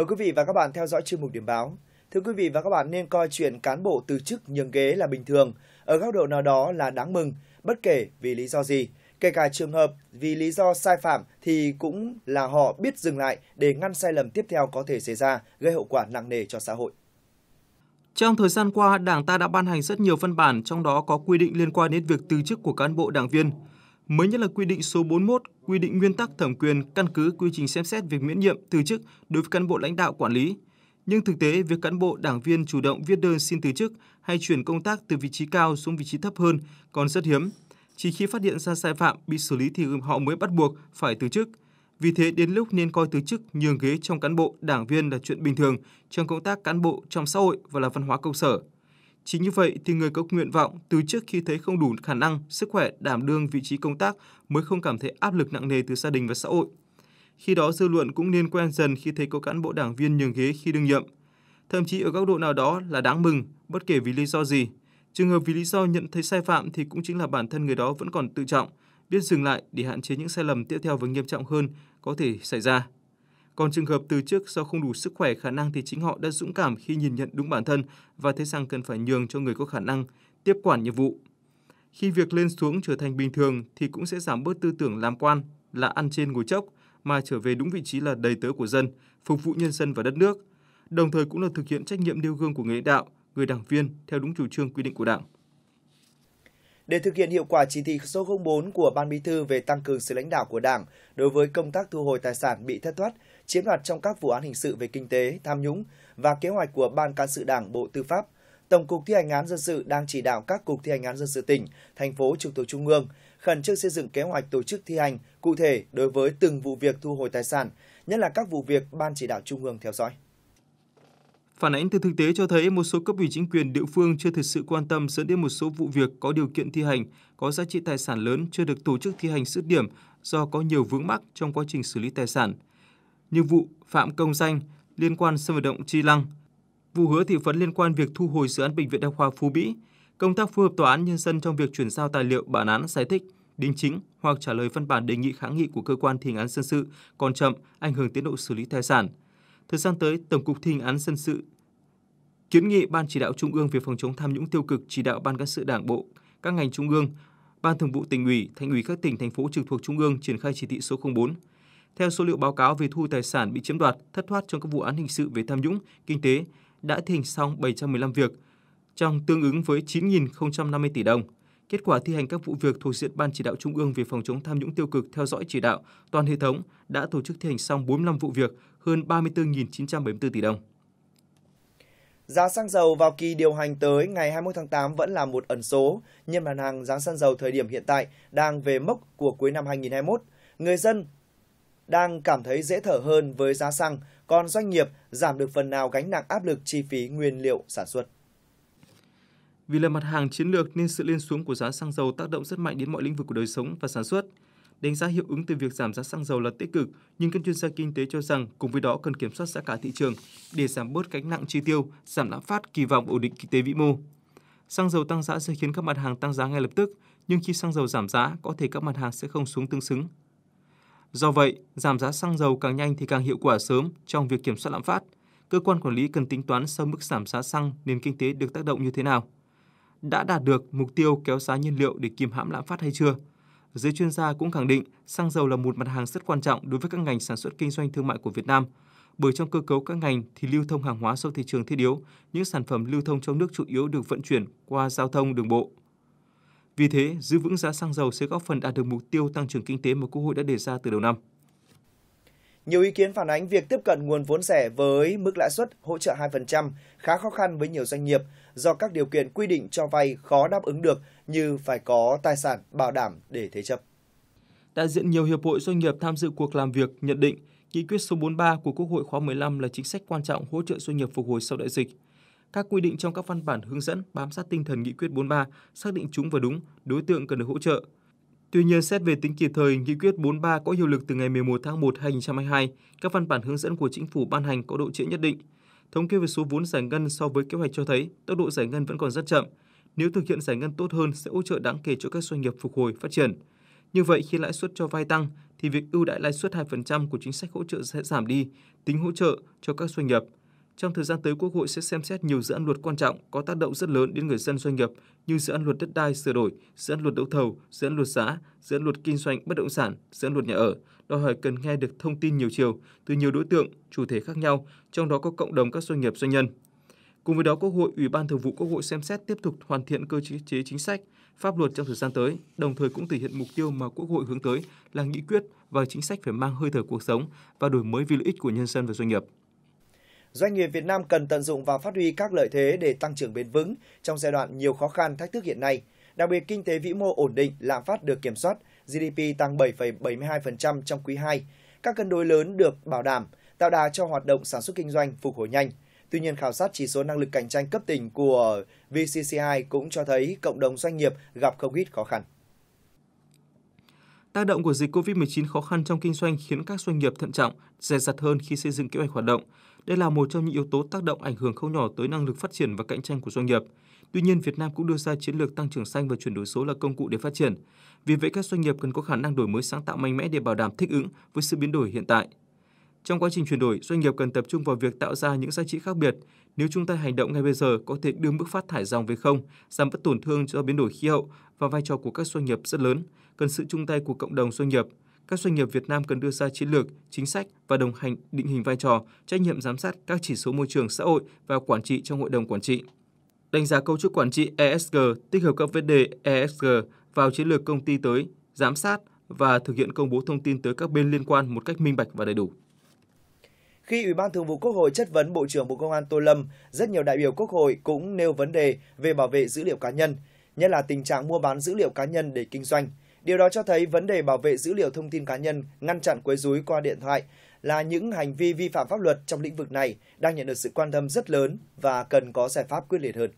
Mời quý vị và các bạn theo dõi chuyên mục điểm báo. Thưa quý vị và các bạn nên coi chuyện cán bộ từ chức nhường ghế là bình thường, ở góc độ nào đó là đáng mừng, bất kể vì lý do gì. Kể cả trường hợp vì lý do sai phạm thì cũng là họ biết dừng lại để ngăn sai lầm tiếp theo có thể xảy ra, gây hậu quả nặng nề cho xã hội. Trong thời gian qua, Đảng ta đã ban hành rất nhiều văn bản, trong đó có quy định liên quan đến việc từ chức của cán bộ đảng viên – mới nhất là quy định số 41 quy định nguyên tắc thẩm quyền căn cứ quy trình xem xét việc miễn nhiệm từ chức đối với cán bộ lãnh đạo quản lý. Nhưng thực tế, việc cán bộ đảng viên chủ động viết đơn xin từ chức hay chuyển công tác từ vị trí cao xuống vị trí thấp hơn còn rất hiếm. Chỉ khi phát hiện ra sai phạm bị xử lý thì họ mới bắt buộc phải từ chức. Vì thế đến lúc nên coi từ chức nhường ghế trong cán bộ đảng viên là chuyện bình thường trong công tác cán bộ trong xã hội và là văn hóa công sở. Chính như vậy thì người có nguyện vọng từ trước khi thấy không đủ khả năng, sức khỏe đảm đương vị trí công tác mới không cảm thấy áp lực nặng nề từ gia đình và xã hội. Khi đó dư luận cũng nên quen dần khi thấy có cán bộ đảng viên nhường ghế khi đương nhiệm. Thậm chí ở góc độ nào đó là đáng mừng, bất kể vì lý do gì. Trường hợp vì lý do nhận thấy sai phạm thì cũng chính là bản thân người đó vẫn còn tự trọng, biết dừng lại để hạn chế những sai lầm tiếp theo và nghiêm trọng hơn có thể xảy ra. Còn trường hợp từ trước do không đủ sức khỏe khả năng thì chính họ đã dũng cảm khi nhìn nhận đúng bản thân và thấy rằng cần phải nhường cho người có khả năng tiếp quản nhiệm vụ. Khi việc lên xuống trở thành bình thường thì cũng sẽ giảm bớt tư tưởng làm quan là ăn trên ngồi chốc mà trở về đúng vị trí là đầy tớ của dân, phục vụ nhân dân và đất nước. Đồng thời cũng là thực hiện trách nhiệm nêu gương của người lãnh đạo, người đảng viên theo đúng chủ trương quy định của Đảng. Để thực hiện hiệu quả chỉ thị số 04 của Ban Bí thư về tăng cường sự lãnh đạo của Đảng đối với công tác thu hồi tài sản bị thất thoát chiếm đoạt trong các vụ án hình sự về kinh tế, tham nhũng và kế hoạch của Ban Cán sự Đảng Bộ Tư pháp. Tổng cục thi hành án dân sự đang chỉ đạo các cục thi hành án dân sự tỉnh, thành phố trực thuộc trung ương khẩn trương xây dựng kế hoạch tổ chức thi hành cụ thể đối với từng vụ việc thu hồi tài sản, nhất là các vụ việc ban chỉ đạo trung ương theo dõi. Phản ánh từ thực tế cho thấy một số cấp ủy chính quyền địa phương chưa thực sự quan tâm dẫn đến một số vụ việc có điều kiện thi hành, có giá trị tài sản lớn chưa được tổ chức thi hành dứt điểm do có nhiều vướng mắc trong quá trình xử lý tài sản – như vụ Phạm Công Danh liên quan sân vận động Chi Lăng, vụ hứa thị phấn liên quan việc thu hồi dự án bệnh viện đa khoa Phú Mỹ, công tác phối hợp tòa án nhân dân trong việc chuyển giao tài liệu bản án giải thích, đính chính hoặc trả lời văn bản đề nghị kháng nghị của cơ quan thi hành án dân sự còn chậm, ảnh hưởng tiến độ xử lý tài sản. Thời gian tới, Tổng cục thi hành án dân sự kiến nghị Ban chỉ đạo Trung ương về phòng chống tham nhũng tiêu cực chỉ đạo Ban cán sự Đảng bộ, các ngành Trung ương, Ban thường vụ tỉnh ủy, thành ủy các tỉnh thành phố trực thuộc Trung ương triển khai chỉ thị số 04 theo số liệu báo cáo về thu tài sản bị chiếm đoạt, thất thoát trong các vụ án hình sự về tham nhũng, kinh tế đã thi hành xong 715 việc, trong tương ứng với 9.050 tỷ đồng. Kết quả thi hành các vụ việc thuộc diện Ban chỉ đạo Trung ương về phòng chống tham nhũng tiêu cực theo dõi chỉ đạo toàn hệ thống đã tổ chức thi hành xong 45 vụ việc hơn 34.974 tỷ đồng. Giá xăng dầu vào kỳ điều hành tới ngày 21 tháng 8 vẫn là một ẩn số, nhưng mà hàng giá xăng dầu thời điểm hiện tại đang về mốc của cuối năm 2021. Người dân đang cảm thấy dễ thở hơn với giá xăng, còn doanh nghiệp giảm được phần nào gánh nặng áp lực chi phí nguyên liệu sản xuất. Vì là mặt hàng chiến lược nên sự lên xuống của giá xăng dầu tác động rất mạnh đến mọi lĩnh vực của đời sống và sản xuất. Đánh giá hiệu ứng từ việc giảm giá xăng dầu là tích cực, nhưng các chuyên gia kinh tế cho rằng cùng với đó cần kiểm soát giá cả thị trường để giảm bớt gánh nặng chi tiêu, giảm lạm phát, kỳ vọng ổn định kinh tế vĩ mô. Xăng dầu tăng giá sẽ khiến các mặt hàng tăng giá ngay lập tức, nhưng khi xăng dầu giảm giá, có thể các mặt hàng sẽ không xuống tương xứng. Do vậy, giảm giá xăng dầu càng nhanh thì càng hiệu quả sớm trong việc kiểm soát lạm phát. Cơ quan quản lý cần tính toán sơ mức giảm giá xăng nền kinh tế được tác động như thế nào. Đã đạt được mục tiêu kéo giá nhiên liệu để kiềm hãm lạm phát hay chưa? Giới chuyên gia cũng khẳng định xăng dầu là một mặt hàng rất quan trọng đối với các ngành sản xuất kinh doanh thương mại của Việt Nam, bởi trong cơ cấu các ngành thì lưu thông hàng hóa sau thị trường thiết yếu, những sản phẩm lưu thông trong nước chủ yếu được vận chuyển qua giao thông đường bộ. Vì thế, giữ vững giá xăng dầu sẽ góp phần đạt được mục tiêu tăng trưởng kinh tế mà Quốc hội đã đề ra từ đầu năm. Nhiều ý kiến phản ánh việc tiếp cận nguồn vốn rẻ với mức lãi suất hỗ trợ 2% khá khó khăn với nhiều doanh nghiệp do các điều kiện quy định cho vay khó đáp ứng được như phải có tài sản bảo đảm để thế chấp. Đại diện nhiều hiệp hội doanh nghiệp tham dự cuộc làm việc nhận định, nghị quyết số 43 của Quốc hội khóa 15 là chính sách quan trọng hỗ trợ doanh nghiệp phục hồi sau đại dịch – các quy định trong các văn bản hướng dẫn bám sát tinh thần nghị quyết 43, xác định chúng và đúng, đối tượng cần được hỗ trợ. Tuy nhiên, xét về tính kịp thời, Nghị quyết 43 có hiệu lực từ ngày 11 tháng 1 2022, các văn bản hướng dẫn của chính phủ ban hành có độ trễ nhất định. Thống kê về số vốn giải ngân so với kế hoạch cho thấy tốc độ giải ngân vẫn còn rất chậm. Nếu thực hiện giải ngân tốt hơn sẽ hỗ trợ đáng kể cho các doanh nghiệp phục hồi phát triển. Như vậy, khi lãi suất cho vay tăng, thì việc ưu đãi lãi suất 2% của chính sách hỗ trợ sẽ giảm đi, tính hỗ trợ cho các doanh nghiệp – trong thời gian tới, Quốc hội sẽ xem xét nhiều dự án luật quan trọng có tác động rất lớn đến người dân doanh nghiệp như dự án luật đất đai sửa đổi, dự án luật đấu thầu, dự án luật giá, dự án luật kinh doanh bất động sản, dự án luật nhà ở. Đòi hỏi cần nghe được thông tin nhiều chiều từ nhiều đối tượng, chủ thể khác nhau, trong đó có cộng đồng các doanh nghiệp doanh nhân. Cùng với đó, Quốc hội, Ủy ban Thường vụ Quốc hội xem xét tiếp tục hoàn thiện cơ chế chính sách, pháp luật trong thời gian tới, đồng thời cũng thể hiện mục tiêu mà Quốc hội hướng tới là nghị quyết và chính sách phải mang hơi thở cuộc sống và đổi mới vì lợi ích của nhân dân và doanh nghiệp doanh nghiệp Việt Nam cần tận dụng và phát huy các lợi thế để tăng trưởng bền vững trong giai đoạn nhiều khó khăn thách thức hiện nay. Đặc biệt kinh tế vĩ mô ổn định, lạm phát được kiểm soát, GDP tăng 7,72% trong quý 2. Các cân đối lớn được bảo đảm, tạo đà cho hoạt động sản xuất kinh doanh phục hồi nhanh. Tuy nhiên, khảo sát chỉ số năng lực cạnh tranh cấp tỉnh của VCCI cũng cho thấy cộng đồng doanh nghiệp gặp không ít khó khăn. Tác động của dịch COVID-19 khó khăn trong kinh doanh khiến các doanh nghiệp thận trọng, dè dặt hơn khi xây dựng kế hoạch hoạt động. Đây là một trong những yếu tố tác động ảnh hưởng không nhỏ tới năng lực phát triển và cạnh tranh của doanh nghiệp. Tuy nhiên, Việt Nam cũng đưa ra chiến lược tăng trưởng xanh và chuyển đổi số là công cụ để phát triển. Vì vậy, các doanh nghiệp cần có khả năng đổi mới sáng tạo mạnh mẽ để bảo đảm thích ứng với sự biến đổi hiện tại. Trong quá trình chuyển đổi, doanh nghiệp cần tập trung vào việc tạo ra những giá trị khác biệt. Nếu chúng ta hành động ngay bây giờ, có thể đưa mức phát thải dòng về không, giảm bất tổn thương do biến đổi khí hậu và vai trò của các doanh nghiệp rất lớn. Cần sự chung tay của cộng đồng doanh nghiệp các doanh nghiệp Việt Nam cần đưa ra chiến lược, chính sách và đồng hành định hình vai trò, trách nhiệm giám sát các chỉ số môi trường xã hội và quản trị trong hội đồng quản trị. Đánh giá cấu trúc quản trị ESG tích hợp các vấn đề ESG vào chiến lược công ty tới, giám sát và thực hiện công bố thông tin tới các bên liên quan một cách minh bạch và đầy đủ. Khi Ủy ban Thường vụ Quốc hội chất vấn Bộ trưởng Bộ Công an Tô Lâm, rất nhiều đại biểu Quốc hội cũng nêu vấn đề về bảo vệ dữ liệu cá nhân, nhất là tình trạng mua bán dữ liệu cá nhân để kinh doanh – Điều đó cho thấy vấn đề bảo vệ dữ liệu thông tin cá nhân, ngăn chặn quấy rối qua điện thoại là những hành vi vi phạm pháp luật trong lĩnh vực này đang nhận được sự quan tâm rất lớn và cần có giải pháp quyết liệt hơn.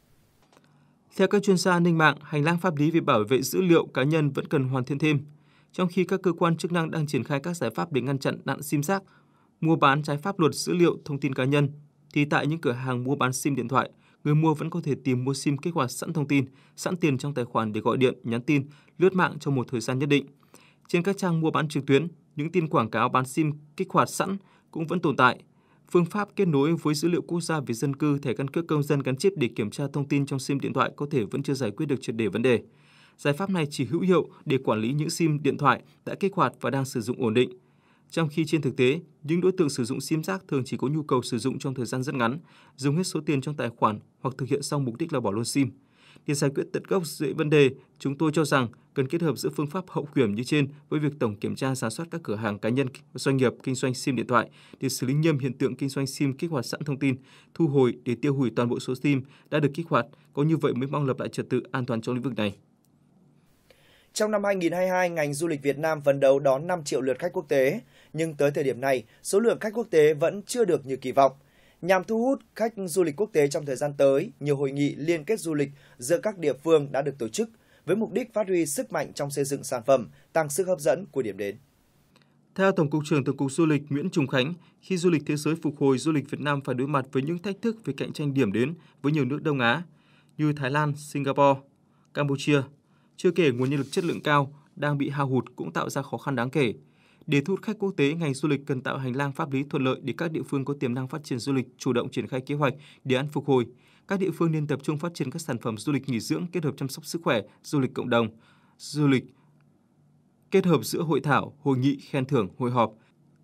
Theo các chuyên gia an ninh mạng, hành lang pháp lý về bảo vệ dữ liệu cá nhân vẫn cần hoàn thiện thêm, trong khi các cơ quan chức năng đang triển khai các giải pháp để ngăn chặn nạn sim giác, mua bán trái pháp luật dữ liệu thông tin cá nhân thì tại những cửa hàng mua bán sim điện thoại người mua vẫn có thể tìm mua SIM kích hoạt sẵn thông tin, sẵn tiền trong tài khoản để gọi điện, nhắn tin, lướt mạng trong một thời gian nhất định. Trên các trang mua bán trực tuyến, những tin quảng cáo bán SIM kích hoạt sẵn cũng vẫn tồn tại. Phương pháp kết nối với dữ liệu quốc gia về dân cư, thẻ căn cước công dân gắn chip để kiểm tra thông tin trong SIM điện thoại có thể vẫn chưa giải quyết được triệt đề vấn đề. Giải pháp này chỉ hữu hiệu để quản lý những SIM điện thoại đã kích hoạt và đang sử dụng ổn định trong khi trên thực tế, những đối tượng sử dụng sim giác thường chỉ có nhu cầu sử dụng trong thời gian rất ngắn, dùng hết số tiền trong tài khoản hoặc thực hiện xong mục đích là bỏ luôn sim. Để giải quyết tận gốc rễ vấn đề, chúng tôi cho rằng cần kết hợp giữa phương pháp hậu kiểm như trên với việc tổng kiểm tra giả soát các cửa hàng cá nhân và doanh nghiệp kinh doanh SIM điện thoại để xử lý nghiêm hiện tượng kinh doanh SIM kích hoạt sẵn thông tin, thu hồi để tiêu hủy toàn bộ số SIM đã được kích hoạt, có như vậy mới mong lập lại trật tự an toàn trong lĩnh vực này. Trong năm 2022, ngành du lịch Việt Nam phấn đấu đón 5 triệu lượt khách quốc tế, nhưng tới thời điểm này, số lượng khách quốc tế vẫn chưa được như kỳ vọng. Nhằm thu hút khách du lịch quốc tế trong thời gian tới, nhiều hội nghị liên kết du lịch giữa các địa phương đã được tổ chức với mục đích phát huy sức mạnh trong xây dựng sản phẩm, tăng sức hấp dẫn của điểm đến. Theo Tổng cục trưởng Tổng cục Du lịch Nguyễn Trùng Khánh, khi du lịch thế giới phục hồi, du lịch Việt Nam phải đối mặt với những thách thức về cạnh tranh điểm đến với nhiều nước Đông Á như Thái Lan, Singapore, Campuchia, chưa kể nguồn nhân lực chất lượng cao đang bị hao hụt cũng tạo ra khó khăn đáng kể. Để thu hút khách quốc tế, ngành du lịch cần tạo hành lang pháp lý thuận lợi để các địa phương có tiềm năng phát triển du lịch chủ động triển khai kế hoạch đề án phục hồi. Các địa phương nên tập trung phát triển các sản phẩm du lịch nghỉ dưỡng kết hợp chăm sóc sức khỏe, du lịch cộng đồng, du lịch kết hợp giữa hội thảo, hội nghị, khen thưởng, hội họp.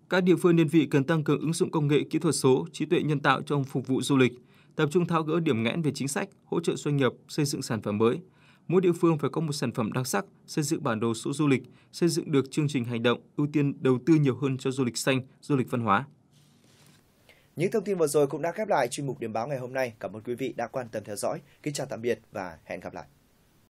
Các địa phương đơn vị cần tăng cường ứng dụng công nghệ kỹ thuật số, trí tuệ nhân tạo trong phục vụ du lịch, tập trung tháo gỡ điểm nghẽn về chính sách, hỗ trợ doanh nghiệp xây dựng sản phẩm mới. Mỗi địa phương phải có một sản phẩm đặc sắc, xây dựng bản đồ số du lịch, xây dựng được chương trình hành động, ưu tiên đầu tư nhiều hơn cho du lịch xanh, du lịch văn hóa. Những thông tin vừa rồi cũng đã khép lại chuyên mục điểm báo ngày hôm nay. Cảm ơn quý vị đã quan tâm theo dõi. Kính chào tạm biệt và hẹn gặp lại.